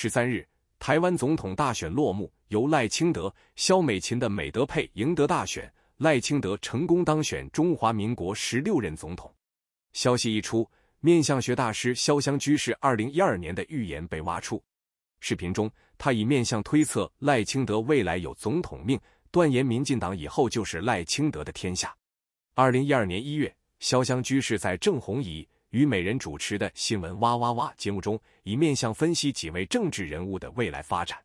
十三日，台湾总统大选落幕，由赖清德、萧美琴的美德配赢得大选，赖清德成功当选中华民国十六任总统。消息一出，面相学大师潇湘居士二零一二年的预言被挖出。视频中，他以面相推测赖清德未来有总统命，断言民进党以后就是赖清德的天下。二零一二年一月，潇湘居士在郑红仪。与美人主持的新闻《哇哇哇》节目中，以面相分析几位政治人物的未来发展。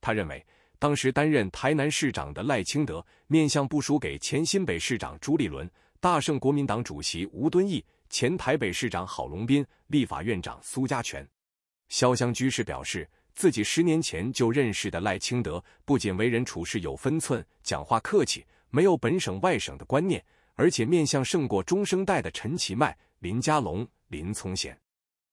他认为，当时担任台南市长的赖清德，面相不输给前新北市长朱立伦，大胜国民党主席吴敦义、前台北市长郝龙斌、立法院长苏家全。潇湘居士表示，自己十年前就认识的赖清德，不仅为人处事有分寸，讲话客气，没有本省外省的观念，而且面相胜过中生代的陈其迈。林家龙、林聪贤，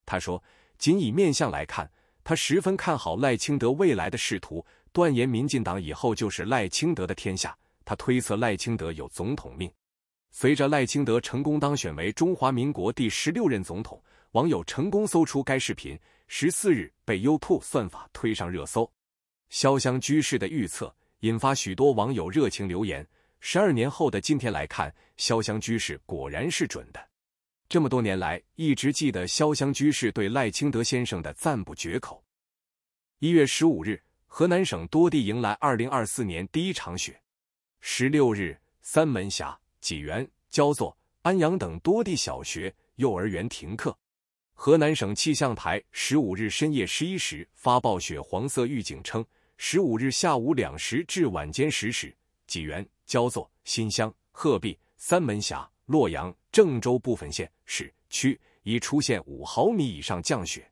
他说：“仅以面相来看，他十分看好赖清德未来的仕途，断言民进党以后就是赖清德的天下。”他推测赖清德有总统命。随着赖清德成功当选为中华民国第十六任总统，网友成功搜出该视频，十四日被 YouTube 算法推上热搜。潇湘居士的预测引发许多网友热情留言。十二年后的今天来看，潇湘居士果然是准的。这么多年来，一直记得潇湘居士对赖清德先生的赞不绝口。一月十五日，河南省多地迎来二零二四年第一场雪。十六日，三门峡、济源、焦作、安阳等多地小学、幼儿园停课。河南省气象台十五日深夜十一时发暴雪黄色预警，称十五日下午两时至晚间十时，济源、焦作、新乡、鹤壁、三门峡。洛阳、郑州部分县市区已出现五毫米以上降雪，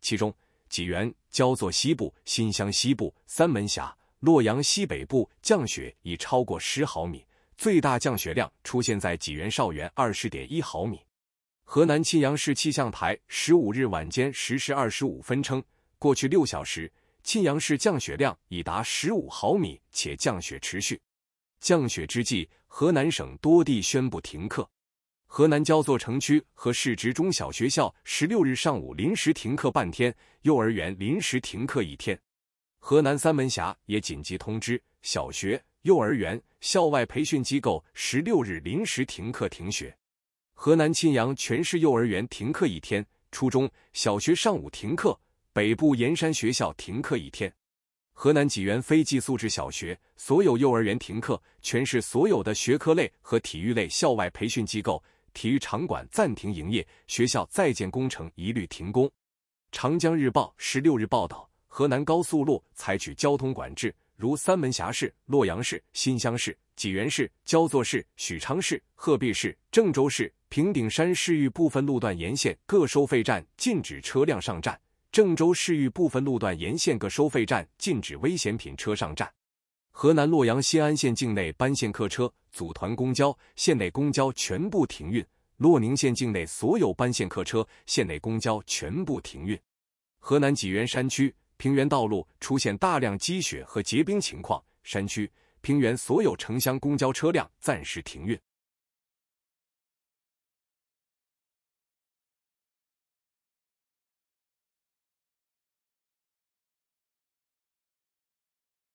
其中济源、焦作西部、新乡西部、三门峡、洛阳西北部降雪已超过十毫米，最大降雪量出现在济源少元二十点一毫米。河南沁阳市气象台十五日晚间十时二十五分称，过去六小时沁阳市降雪量已达十五毫米，且降雪持续。降雪之际。河南省多地宣布停课，河南焦作城区和市直中小学校十六日上午临时停课半天，幼儿园临时停课一天。河南三门峡也紧急通知小学、幼儿园、校外培训机构十六日临时停课停学。河南沁阳全市幼儿园停课一天，初中小学上午停课，北部盐山学校停课一天。河南济源非寄宿制小学所有幼儿园停课，全市所有的学科类和体育类校外培训机构、体育场馆暂停营业，学校在建工程一律停工。长江日报十六日报道，河南高速路采取交通管制，如三门峡市、洛阳市、新乡市、济源市、焦作市、许昌市、鹤壁市、郑州市、平顶山市域部分路段沿线各收费站禁止车辆上站。郑州市域部分路段沿线各收费站禁止危险品车上站。河南洛阳新安县境内班线客车、组团公交、县内公交全部停运。洛宁县境内所有班线客车、县内公交全部停运。河南济源山区、平原道路出现大量积雪和结冰情况，山区、平原所有城乡公交车辆暂时停运。